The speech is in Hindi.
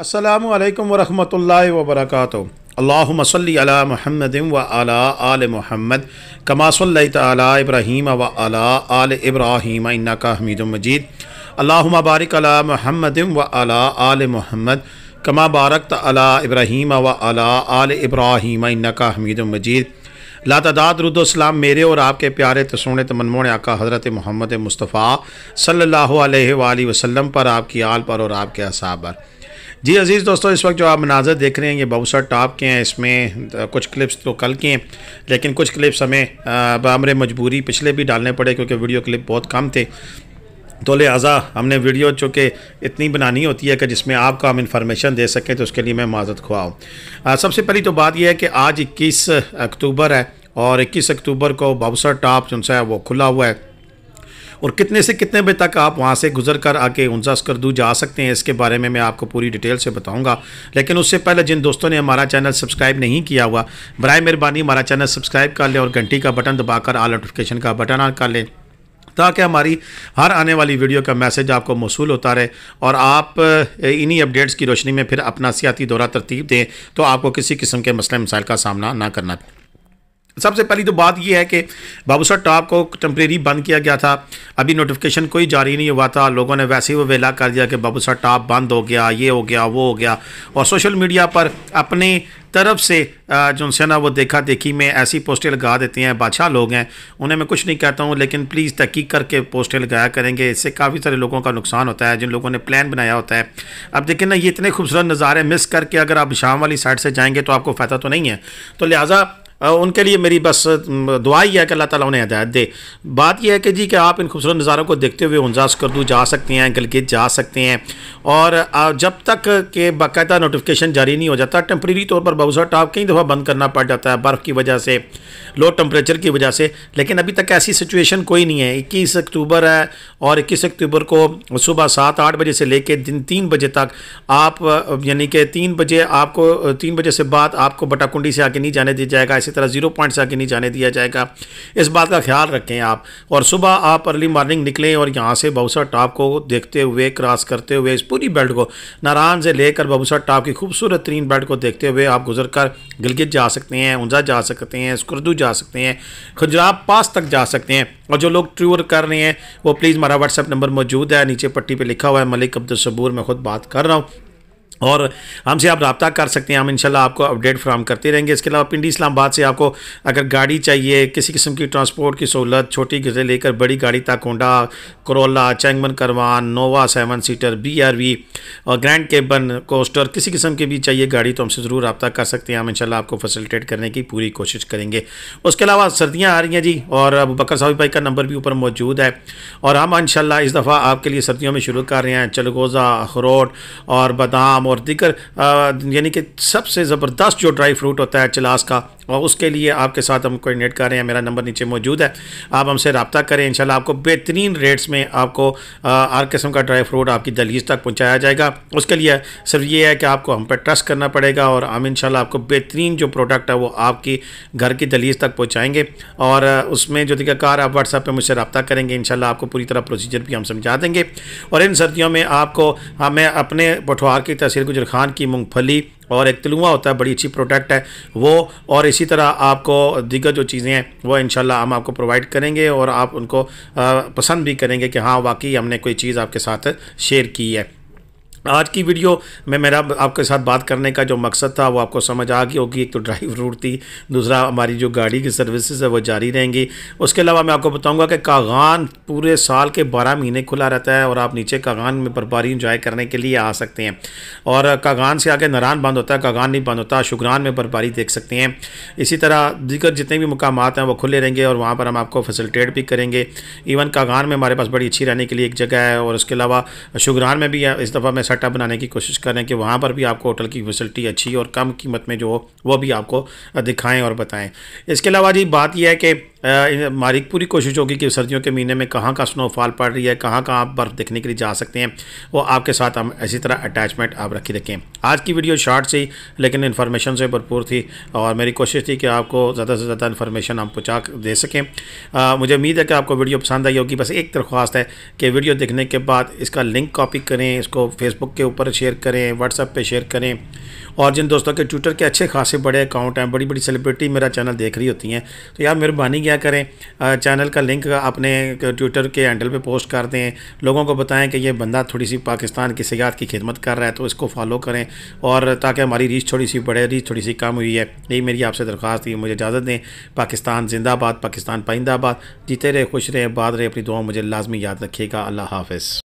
अस्सलाम वरम् वरहमतुल्लाहि व बरकातुहू अला मुहम्मदिन व अला आल मुहम्मद कमा सल्लैत अला इब्राहीम व अला आल इब्राहीम इन्नका हमीदुम मजीद अल्लाहुम्मा बारिक अला मुहम्मदिन व अला आल मुहम्मद कमा बारकत अला इब्राहीम व अला आल इब्राहीम इन्नका हमीदुम मजीद लातदाद रुद्दोसलाम मेरे और आपके प्यारे तसोने तमनमोन आका हज़रत मोहम्मद मुस्तफ़ा सल्लल्लाहु अलैहि वसल्लम पर आपकी आल पर और आपके असाबर पर जी अज़ीज़ दोस्तों इस वक्त जो आप मनाजर देख रहे हैं ये बहुत टॉप के हैं इसमें कुछ क्लिप्स तो कल के हैं लेकिन कुछ क्लिप्स हमें बामरे मजबूरी पिछले भी डालने पड़े क्योंकि वीडियो क्लिप बहुत कम थे तो लिहाजा हमने वीडियो चूँकि इतनी बनानी होती है कि जिसमें आपको हम इन्फॉर्मेशन दे सकें तो उसके लिए मैं माजत खुआऊँ सबसे पहली तो बात यह है कि आज इक्कीस अक्टूबर है और इक्कीस अक्टूबर को बाबूसर टॉप जो है वो खुला हुआ है और कितने से कितने बजे तक आप वहाँ से गुजर कर आके उन्जा स्कर्दू जा सकते हैं इसके बारे में मैं आपको पूरी डिटेल से बताऊँगा लेकिन उससे पहले जिन दोस्तों ने हमारा चैनल सब्सक्राइब नहीं किया हुआ बर मेहरबानी हमारा चैनल सब्सक्राइब कर लें और घंटी का बटन दबाकर आल नोटिफिकेशन का बटन ऑन कर लें ताकि हमारी हर आने वाली वीडियो का मैसेज आपको मौसू होता रहे और आप इन्हीं अपडेट्स की रोशनी में फिर अपना सियाती दौरा तरतीब दें तो आपको किसी किस्म के मसले मसाइल का सामना ना करना पड़े सबसे पहली तो बात यह है कि साहब टॉप को टम्प्रेरी बंद किया गया था अभी नोटिफिकेशन कोई जारी नहीं हुआ था लोगों ने वैसे ही वो वेला कर दिया कि साहब टॉप बंद हो गया ये हो गया वो हो गया और सोशल मीडिया पर अपने तरफ से जो ना वो देखा देखी में ऐसी पोस्टें लगा देते हैं बादशाह लोग हैं उन्हें मैं कुछ नहीं कहता हूँ लेकिन प्लीज़ तहकीक करके पोस्टें लगाया करेंगे इससे काफ़ी सारे लोगों का नुकसान होता है जिन लोगों ने प्लान बनाया होता है अब देखें ना ये इतने खूबसूरत नज़ारे मिस करके अगर आप शाम वाली साइड से जाएंगे तो आपको फ़ायदा तो नहीं है तो लिहाजा उनके लिए मेरी बस दुआ ही है कि अल्लाह ताला उन्हें हदायत दे बात यह है कि जी कि आप इन खूबसूरत नज़ारों को देखते हुए उनजास कर दूँ जा सकते हैं गिलगित जा सकते हैं और जब तक के बाकायदा नोटिफिकेशन जारी नहीं हो जाता टम्प्रेरी तौर पर बाउसा टॉप कई दफ़ा बंद करना पड़ जाता है बर्फ़ की वजह से लो टम्परेचर की वजह से लेकिन अभी तक ऐसी सिचुएशन कोई नहीं है इक्कीस अक्टूबर है और इक्कीस अक्टूबर को सुबह सात आठ बजे से लेकर दिन तीन बजे तक आप यानी कि तीन बजे आपको तीन बजे से बाद आपको बटाकुंडी से आके नहीं जाने दिया जाएगा ऐसे इसी तरह जीरो पॉइंट से आगे नहीं जाने दिया जाएगा इस बात का ख्याल रखें आप और सुबह आप अर्ली मॉर्निंग निकलें और यहाँ से बाबूसा टॉप को देखते हुए क्रॉस करते हुए इस पूरी बेल्ट को नारायण से लेकर बबूसा टॉप की खूबसूरत तरीन बेल्ट को देखते हुए आप गुजर कर गिलगित जा सकते हैं उंजा जा सकते हैं स्कर्दू जा सकते हैं खुजराब पास तक जा सकते हैं और जो लोग टूर कर रहे हैं वो प्लीज़ हमारा व्हाट्सअप नंबर मौजूद है नीचे पट्टी पर लिखा हुआ है मलिक अब्दुलसबूर मैं खुद बात कर रहा हूँ और हमसे आप रबता कर सकते हैं हम इंशाल्लाह आपको अपडेट फ्राहम करते रहेंगे इसके अलावा पिंडी इस्लामाबाद से आपको अगर गाड़ी चाहिए किसी किस्म की ट्रांसपोर्ट की सहूलत छोटी से लेकर बड़ी गाड़ी तक होंडा करोला चैंगमन Caravan Nova seven seater B R V और ग्रैंड केबन कोस्टर किसी किस्म की भी चाहिए गाड़ी तो हमसे ज़रूर रबता कर सकते हैं हम इनशाला आपको फैसिलिटेट करने की पूरी कोशिश करेंगे उसके अलावा सर्दियाँ आ रही हैं जी और अब बकर साहब भाई का नंबर भी ऊपर मौजूद है और हम इनशाला इस दफ़ा आपके लिए सर्दियों में शुरू कर रहे हैं चलगोज़ा अखरोट और बादाम और दीगर यानी कि सबसे ज़बरदस्त जो ड्राई फ्रूट होता है चलास का और उसके लिए आपके साथ हम कोऑर्डिनेट कर रहे हैं मेरा नंबर नीचे मौजूद है आप हमसे रबता करें इंशाल्लाह आपको बेहतरीन रेट्स में आपको हर किस्म का ड्राई फ्रूट आपकी दलीज तक पहुंचाया जाएगा उसके लिए सिर्फ ये है कि आपको हम पर ट्रस्ट करना पड़ेगा और हम इंशाल्लाह आपको बेहतरीन जो प्रोडक्ट है वो आपकी घर की दलीज तक पहुँचाएँगे और उसमें जो कार आप व्हाट्सएप पर मुझसे रबता करेंगे इन आपको पूरी तरह प्रोसीजर भी हम समझा देंगे और इन सर्दियों में आपको हमें अपने पठवार की तहसील गुजर खान की मूँगफली और एक तिलुआ होता है बड़ी अच्छी प्रोडक्ट है वो और इसी तरह आपको दीगर जो चीज़ें हैं वो इन हम आपको प्रोवाइड करेंगे और आप उनको पसंद भी करेंगे कि हाँ वाकई हमने कोई चीज़ आपके साथ शेयर की है आज की वीडियो में मेरा आपके साथ बात करने का जो मकसद था वो आपको समझ आ गई होगी एक तो ड्राइव रूट थी दूसरा हमारी जो गाड़ी की सर्विसेज है वो जारी रहेंगी उसके अलावा मैं आपको बताऊंगा कि कागान पूरे साल के बारह महीने खुला रहता है और आप नीचे कागान में बर्फबारी इंजॉय करने के लिए आ सकते हैं और कागान से आगे नरान बंद होता है कागान नहीं बंद होता शुगरान में बर्फबारी देख सकते हैं इसी तरह दीगर जितने भी मुकाम हैं वो खुले रहेंगे और वहाँ पर हम आपको फैसिलिटेट भी करेंगे इवन कागान में हमारे पास बड़ी अच्छी रहने के लिए एक जगह है और उसके अलावा शुगरान में भी इस दफ़ा मैं सेटअप बनाने की कोशिश करें कि वहाँ पर भी आपको होटल की फैसिलिटी अच्छी और कम कीमत में जो वो भी आपको दिखाएं और बताएं इसके अलावा जी बात यह है कि मारिक पूरी कोशिश होगी कि सर्दियों के महीने में कहाँ का स्नोफॉल पड़ रही है कहाँ कहाँ आप बर्फ़ देखने के लिए जा सकते हैं वो आपके साथ हम इसी तरह अटैचमेंट आप रखी रखें आज की वीडियो शॉर्ट सी लेकिन इन्फॉर्मेशन से भरपूर थी और मेरी कोशिश थी कि आपको ज़्यादा से ज़्यादा इन्फॉर्मेशन हम पहुँचा दे सकें आ, मुझे उम्मीद है कि आपको वीडियो पसंद आई होगी बस एक दरख्वास्त है कि वीडियो देखने के बाद इसका लिंक कॉपी करें इसको फेसबुक के ऊपर शेयर करें व्हाट्सएप पर शेयर करें और जिन दोस्तों के ट्विटर के अच्छे खासे बड़े अकाउंट हैं बड़ी बड़ी सेलिब्रिटी मेरा चैनल देख रही होती हैं तो यार मेहरबानी क्या करें चैनल का लिंक अपने ट्विटर के हैंडल पे पोस्ट कर दें लोगों को बताएं कि ये बंदा थोड़ी सी पाकिस्तान की सियात की खिदमत कर रहा है तो इसको फॉलो करें और ताकि हमारी रीच थोड़ी सी बढ़े रीच थोड़ी सी कम हुई है यही मेरी आपसे दरख्वास्त है मुझे इजाज़त दें पाकिस्तान जिंदाबाद पाकिस्तान पाइंदाबाद जीते रहे खुश रहे बाद रहे अपनी दुआ मुझे लाजमी याद रखिएगा अल्लाह हाफ़